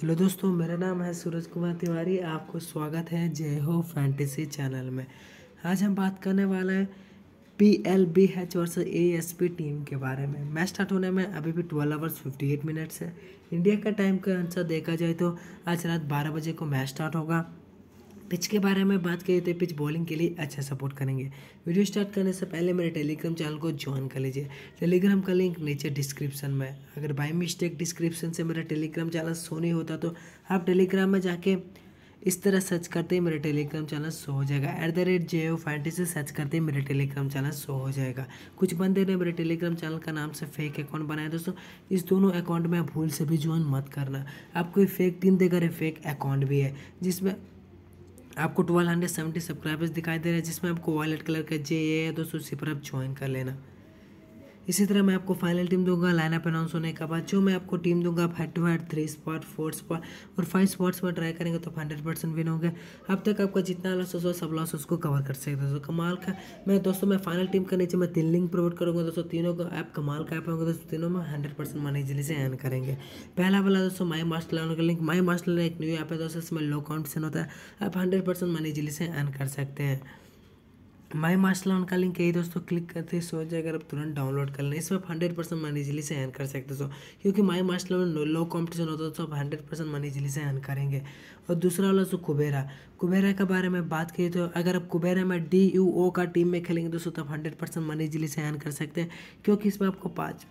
hello दोस्तों मेरा नाम है सूरज कुमार तिवारी आपको स्वागत है जय हो फैंटेसी चैनल में आज हम बात करने वाले हैं P L B H versus A S P team के बारे में मैच स्टार्ट होने में अभी भी twelve hours fifty eight minutes है इंडिया का टाइम का आंसर देखा जाए तो आज रात बारह बजे को मैच स्टार्ट होगा पिच के बारे में बात करें तो पिच बॉलिंग के लिए अच्छा सपोर्ट करेंगे वीडियो स्टार्ट करने से पहले मेरे टेलीग्राम चैनल को ज्वाइन कर लीजिए टेलीग्राम का लिंक नीचे डिस्क्रिप्शन में अगर बाई मिस्टेक डिस्क्रिप्शन से मेरा टेलीग्राम चैनल शो नहीं होता तो आप टेलीग्राम में जाके इस तरह सर्च करते ही मेरा टेलीग्राम चैनल शो हो जाएगा at the rate J O फाइंटी से सर्च करते ही मेरा टेलीग्राम चैनल शो हो जाएगा कुछ बंदे ने मेरे टेलीग्राम चैनल का नाम से फेक अकाउंट बनाया दोस्तों इस दोनों अकाउंट में भूल से भी ज्वाइन मत करना आप कोई फेक टीम देकर फेक अकाउंट भी है जिसमें आपको ट्वेल्व हंड्रेड सेवेंटी सब्सक्राइबर्स दिखाई दे रहे हैं जिसमें आपको वॉलेट कलर का जे है दोस्तों उसी पर आप ज्वाइन कर लेना इसी तरह मैं आपको फाइनल टीम दूंगा लाइनअप अनाउंस होने के बाद जो मैं आपको टीम दूंगा आप head to head three spot four spot और फाइव स्पॉट्स पर ट्राई करेंगे तो हंड्रेड परसेंट विन होंगे अब तक आपका जितना लॉस होगा सब लॉस उसको कवर कर सकते दोस्तों कमाल का मैं दोस्तों मैं फाइनल टीम के नीचे मैं तीन लिंक प्रोवाइड करूँगा दोस्तों तीनों का ऐप कमाल का ऐप होगा दोस्तों तीनों में हंड्रेड परसेंट मनी इजिली से एन करेंगे पहला वाला दोस्तों माई मास्टर लर्न का लिंक माई मास्टर एक न्यू ऐप है दोस्तों इसमें लो कॉम्पिटिशन होता है आप हंड्रेड परसेंट मनी इजिली से एन कर सकते हैं माई मास्टर लर्न का लिंक यही दोस्तों क्लिक करते सो सोच जाएगा आप तुरंत डाउनलोड कर लें इसमें आप हंड्रेड परसेंट मनी इजिली से अर्न कर सकते हो क्योंकि my master learn low competition होता है तो आप हंड्रेड परसेंट मनी इजिली से अर्न करेंगे और दूसरा वाला सो कुबेरा कुबेरा के बारे में बात करें तो अगर आप कुबेरा में डी यू ओ का टीम में खेलेंगे दोस्तों तो आप हंड्रेड परसेंट मनी जिली से कर सकते हैं क्योंकि इसमें आपको पाँच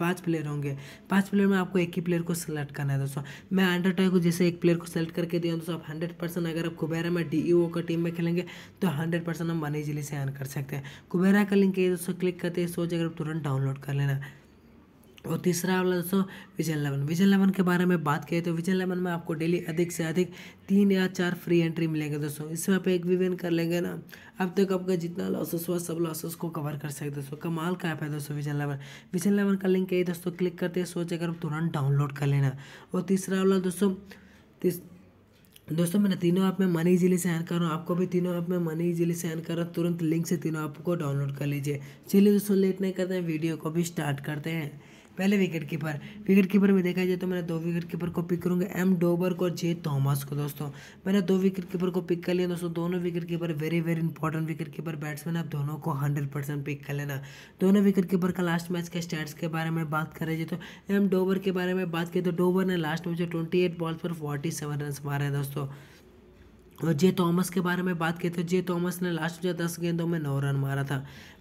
पाँच प्लेयर होंगे पाँच प्लेयर में आपको एक ही प्लेयर को सेलेक्ट करना है दोस्तों मैं अंडरटॉय को जैसे एक प्लेयर को सेलेक्ट करके दिया दोस्तों आप हंड्रेड परसेंट अगर आप कुबेरा में डी यू ओ का टीम में खेलेंगे तो हंड्रेड परसेंट हम मनी जिली से कर सकते हैं कुबेरा का लिंक ये दोस्तों क्लिक करते हैं सोच अगर तुरंत डाउनलोड कर लेना और तीसरा वाला दोस्तों विजन लेवन विजन लेवन के बारे में बात करें तो विजन लेवन में आपको डेली अधिक से अधिक तीन या चार फ्री एंट्री मिलेंगे दोस्तों इसमें आप एक भी विन कर लेंगे ना अब तक तो आपका जितना लॉसेस हुआ सब लॉसेस को कवर कर सकते दोस्तों कमाल का ऐप है दोस्तों विजन लेवन विजन लेवन का लिंक यही दोस्तों क्लिक करते हैं सोच अगर तुरंत डाउनलोड कर लेना और तीसरा वाला दोस्तों दोस्तों मैंने तीनों ऐप में मनी इजीली से ऐन कर रहा हूँ आपको भी तीनों ऐप में मनी इजीली से ऐन कर रहा हूँ तुरंत लिंक से तीनों ऐप को डाउनलोड कर लीजिए चलिए दोस्तों लेट नहीं करते हैं वीडियो को भी स्टार्ट करते हैं पहले विकेट कीपर विकेट कीपर में देखा जाए तो मैंने दो विकेट कीपर को पिक करूंगा एम डोबर को और जे थॉमस को दोस्तों मैंने दो विकेट कीपर को पिक कर लिया दोस्तों दोनों wicket keeper very very important wicket keeper batsman आप दोनों को हंड्रेड परसेंट पिक कर लेना दोनों विकेट कीपर का लास्ट मैच के स्टैट्स के बारे में बात करें जाए तो एम डोबर के बारे में बात करें तो डोबर ने लास्ट मैच में ट्वेंटी एट बॉल्स पर फोर्टी सेवन रन मारे दोस्तों और जे थॉमस के बारे में बात की तो जे थॉमस ने लास्ट में दस गेंदों में नौ रन मारा था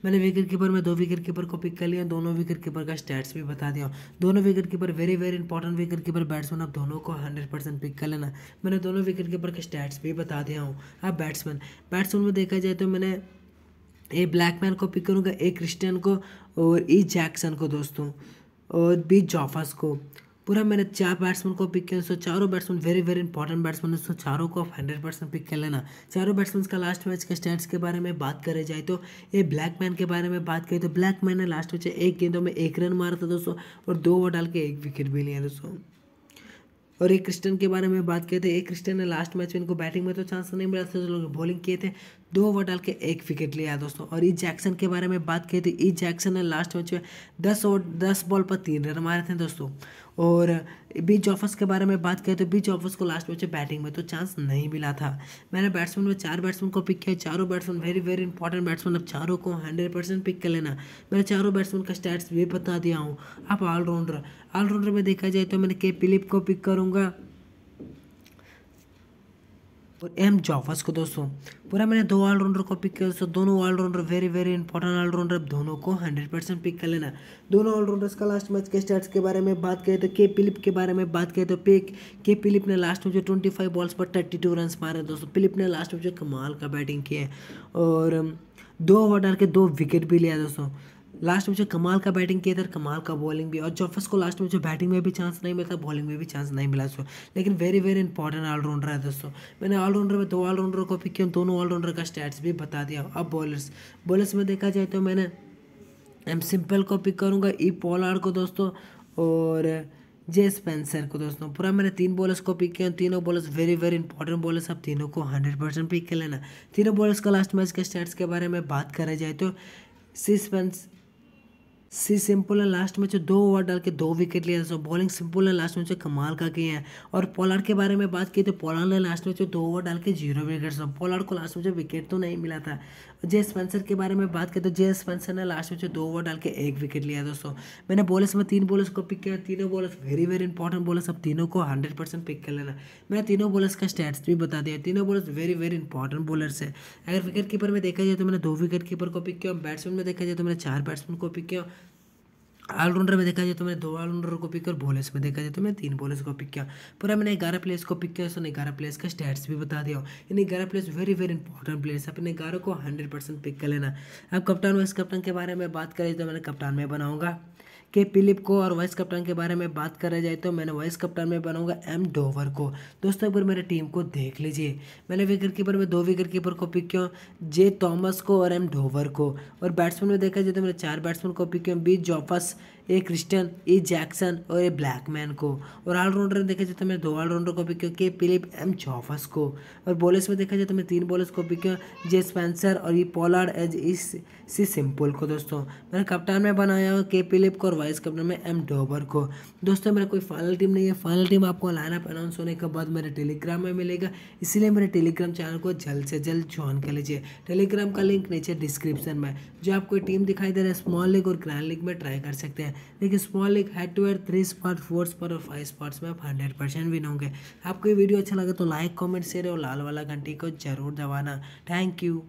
मैंने विकेट कीपर में दो विकेट कीपर को पिक कर लिया दोनों विकेट कीपर का स्टैट्स भी बता दिया दोनों wicket keeper very very important wicket keeper batsman अब दोनों को हंड्रेड परसेंट पिक कर लेना मैंने दोनों विकेट कीपर के स्टैट्स भी बता दिया हूँ अब बैट्समैन बैट्समैन में देखा जाए तो मैंने ए ब्लैकमैन को पिक करूँगा ए क्रिस्टियन को और ई e जैक्सन को दोस्तों और बी जॉफस को पूरा मैंने चार बैट्समैन को पिक किया सो चारों batsman very very important batsman है सो चारों को आप हंड्रेड परसेंट पिक कर लेना चारों बैट्समैन का लास्ट मैच के स्टैंड के बारे में बात करें जाए तो ये ब्लैक मैन के बारे में बात करें तो ब्लैक मैन ने लास्ट मैच एक गेंदों में एक रन मारा था दोस्तों और दो ओवर डाल के एक विकेट भी लिया दोस्तों और एक क्रिस्टन के बारे में बात किए थे एक क्रिस्टन ने लास्ट मैच में इनको बैटिंग में तो चांस नहीं मिला था जो लोग बॉलिंग किए थे दो ओवर डाल के एक विकेट लिया दोस्तों और ई जैक्सन के बारे में बात की तो ई जैक्सन ने लास्ट मैच में दस ओवर दस बॉल पर तीन रन मारे थे दोस्तों और बी जॉफर्स के बारे में बात करें तो बी जॉफर्स को लास्ट मैच में बैटिंग में तो चांस नहीं मिला था मैंने बैट्समैन में चार बैट्समैन को पिक किया चारों batsman very very important batsman अब चारों को हंड्रेड परसेंट पिक कर लेना मैंने चारों बैट्समैन का स्टैट्स भी बता दिया हूँ आप ऑलराउंडर ऑलराउंडर में देखा जाए तो मैंने के पिलिप को पिक करूँगा और एम जॉफर्स को दोस्तों पूरा मैंने दो ऑलराउंडर को पिक किया दोस्तों दोनों all rounder very very important all rounder अब दोनों को हंड्रेड परसेंट पिक कर लेना दोनों ऑलराउंडर्स का लास्ट मैच के स्टार्ट के बारे में बात करें तो के पिलिप के बारे में बात करें तो पे के पिलिप ने लास्ट में जो ट्वेंटी फाइव बॉल्स पर थर्टी टू रन मारे दोस्तों पिलिप ने लास्ट में जो कमाल का बैटिंग किया है और um, दो ओवर डाल के दो विकेट भी लिया दोस्तों लास्ट में जो कमाल का बैटिंग किया था कमाल का बॉलिंग भी और जोफस को लास्ट में जो बैटिंग में भी चांस नहीं मिला बॉलिंग में भी चांस नहीं मिला दोस्तों लेकिन वेरी वेरी इंपॉर्टेंट ऑलराउंडर है दोस्तों मैंने ऑलराउंडर में दो ऑलराउंडर को पिक किया दोनों ऑलराउंडर का स्टैट्स भी बता दिया अब बॉलर्स बॉलर्स में देखा जाए तो मैंने एम सिंपल को पिक करूँगा ई आर को दोस्तों और जे स्पेंसर को दोस्तों पूरा मैंने तीन बॉलर्स को पिक किया तीनों bowlers very very important bowlers आप तीनों को हंड्रेड परसेंट पिक कर लेना तीनों बॉलर्स का लास्ट मैच के स्टैट्स के बारे में बात करा जाए तो सी स्पेंस सी सिंपल ने लास्ट मैच दो ओवर डाल के दो विकेट लिए दोस्तों बॉलिंग सिंपल ने लास्ट मैच कमाल का किए हैं और पोलार्ड के बारे में बात की तो पोलार्ड ने लास्ट मैच दो ओवर डाल के जीरो विकेट पोलार्ड को लास्ट मैच विकेट तो नहीं मिला था जे स्पेंसर के बारे में बात करें तो जे स्पेंसर ने लास्ट मैच दो ओवर डाल के एक विकेट लिया दोस्तों मैंने बॉलर्स में तीन बॉलर्स को पिक किया तीनों bowlers very very important bowlers अब तीनों को हंड्रेड परसेंट पिक कर लेना मैंने तीनों बॉलर्स का स्टैट्स भी बता दिया तीनों bowlers very very important bowlers है अगर विकेट कीपर में देखा जाए तो मैंने दो विकेट कीपर को पिक किया बैट्समैन में देखा जाए तो मैंने चार बैट्समैन को पिक किया ऑलराउंडर में देखा जाए तो मैंने दो ऑलराउंडर को पिक और बॉलर्स में देखा जाए तो मैं तीन बॉलर्स को पिक किया पूरा मैंने ग्यारह प्लेयर्स को पिक किया उसने ग्यारह प्लेयर्स का स्टैट्स भी बता दिया यानी ग्यारह players very very important players अपने ग्यारह को हंड्रेड परसेंट पिक कर लेना अब कप्तान वाइस कप्तान के बारे में बात करें तो मैंने कप्तान में बनाऊँगा के फिलिप को और वाइस कप्टन के बारे में बात करा जाए तो मैंने वाइस कप्टन में बनाऊंगा एम डोवर को दोस्तों एक बार मेरे टीम को देख लीजिए मैंने विकेट कीपर में दो विकेट कीपर को पिक किया जे थॉमस को और एम डोवर को और बैट्समैन में देखा जाए तो मैंने चार बैट्समैन को पिक किया बी जॉफस ए क्रिस्टन ए जैक्सन और ब्लैक ब्लैकमैन को और ऑलराउंडर में देखा जाए तो मैं दो ऑलराउंडर को पिक किया के फिलिप एम चौफस को और बॉलर्स में देखा जाए तो मैं तीन बॉलर्स को पिक किया जे स्पेंसर और ये पोलार्ड एज इस सी सिंपल को दोस्तों मैंने कप्तान में बनाया हुआ के फिलिप को और वाइस कप्टन में एम डोबर को दोस्तों मेरा कोई फाइनल टीम नहीं है फाइनल टीम आपको लाइनअप अनाउंस होने के बाद मेरे टेलीग्राम में मिलेगा इसीलिए मेरे टेलीग्राम चैनल को जल्द से जल्द ज्वाइन कर लीजिए टेलीग्राम का लिंक नीचे डिस्क्रिप्शन में जो आपको टीम दिखाई दे रहा है स्मॉल लीग और ग्रैंड लीग में ट्राई कर सकते हैं है देखिए स्मॉल एक head to head three spot four spot और फाइव स्पॉट्स में आप हंड्रेड परसेंट विन होंगे आपको ये वीडियो अच्छा लगे तो लाइक कॉमेंट शेयर और लाल वाला घंटी को जरूर दबाना थैंक यू